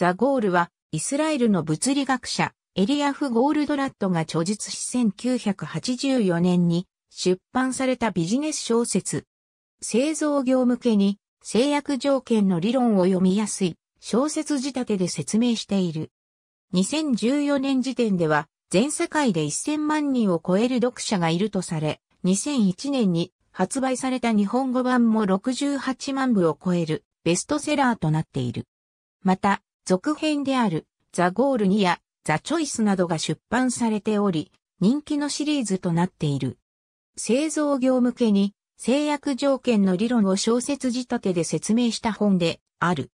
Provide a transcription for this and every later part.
ザ・ゴールは、イスラエルの物理学者、エリアフ・ゴールドラットが著述し1984年に出版されたビジネス小説。製造業向けに制約条件の理論を読みやすい小説仕立てで説明している。2014年時点では全世界で1000万人を超える読者がいるとされ、2001年に発売された日本語版も68万部を超えるベストセラーとなっている。また、続編であるザ・ゴール2やザ・チョイスなどが出版されており、人気のシリーズとなっている。製造業向けに制約条件の理論を小説仕立てで説明した本である。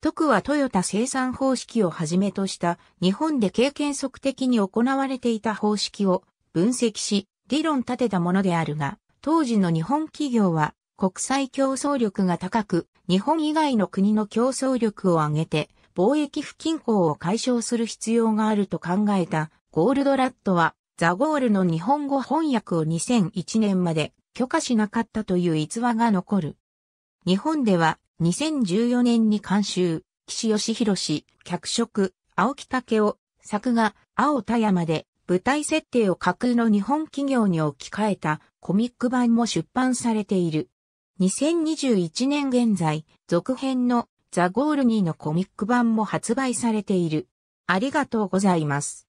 特はトヨタ生産方式をはじめとした日本で経験則的に行われていた方式を分析し理論立てたものであるが、当時の日本企業は国際競争力が高く、日本以外の国の競争力を上げて貿易不均衡を解消する必要があると考えたゴールドラットはザゴールの日本語翻訳を2001年まで許可しなかったという逸話が残る。日本では2014年に監修、岸義弘氏、脚色、青木武夫、作画、青田山で舞台設定を架空の日本企業に置き換えたコミック版も出版されている。2021年現在、続編のザ・ゴールニーのコミック版も発売されている。ありがとうございます。